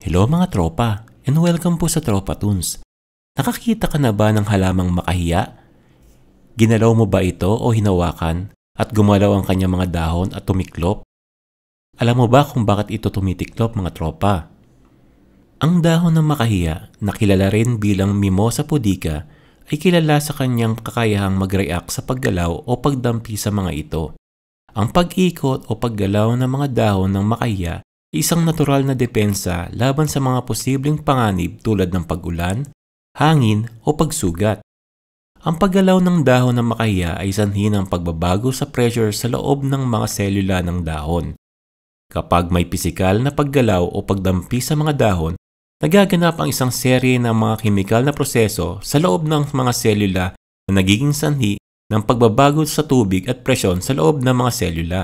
Hello mga tropa and welcome po sa Tropa Tunes. Nakakita ka na ba ng halamang makahiya? Ginalaw mo ba ito o hinawakan at gumalaw ang kanyang mga dahon at tumiklop? Alam mo ba kung bakit ito tumitiklop mga tropa? Ang dahon ng makahiya na kilala rin bilang mimosa pudica ay kilala sa kanyang kakayahang mag-react sa paggalaw o pagdampi sa mga ito. Ang pag-ikot o paggalaw ng mga dahon ng makahiya isang natural na depensa laban sa mga posibleng panganib tulad ng pagulan, hangin o pagsugat. Ang paggalaw ng dahon ng makahiya ay sanhi ng pagbabago sa pressure sa loob ng mga selula ng dahon. Kapag may pisikal na paggalaw o pagdampi sa mga dahon, nagaganap ang isang serye ng mga kimikal na proseso sa loob ng mga selula na nagiging sanhi ng pagbabago sa tubig at presyon sa loob ng mga selula.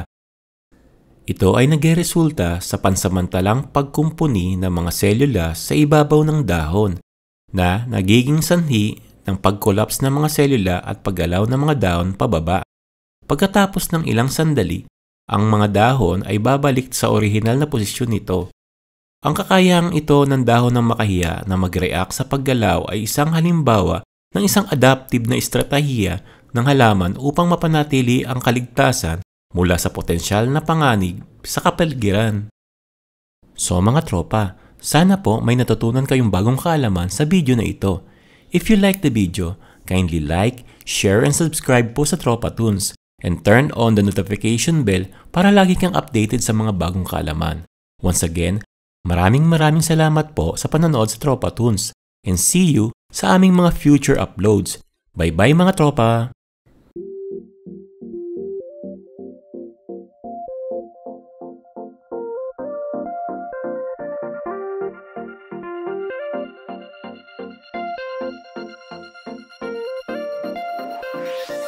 Ito ay nagresulta sa pansamantalang pagkumpuni ng mga selula sa ibabaw ng dahon na nagiging sanhi ng pagkolaps ng mga selula at paggalaw ng mga dahon pababa. Pagkatapos ng ilang sandali, ang mga dahon ay babalik sa orihinal na posisyon nito. Ang kakayahang ito ng dahon ng makahiya na mag-react sa paggalaw ay isang halimbawa ng isang adaptive na estratehiya ng halaman upang mapanatili ang kaligtasan mula sa potensyal na panganib sa kapaligiran. So mga tropa, sana po may natutunan kayong bagong kaalaman sa video na ito. If you like the video, kindly like, share, and subscribe po sa Tropa Tunes and turn on the notification bell para lagi kang updated sa mga bagong kaalaman. Once again, maraming maraming salamat po sa panonood sa Tropa Tunes and see you sa aming mga future uploads. Bye-bye mga tropa! Thank you.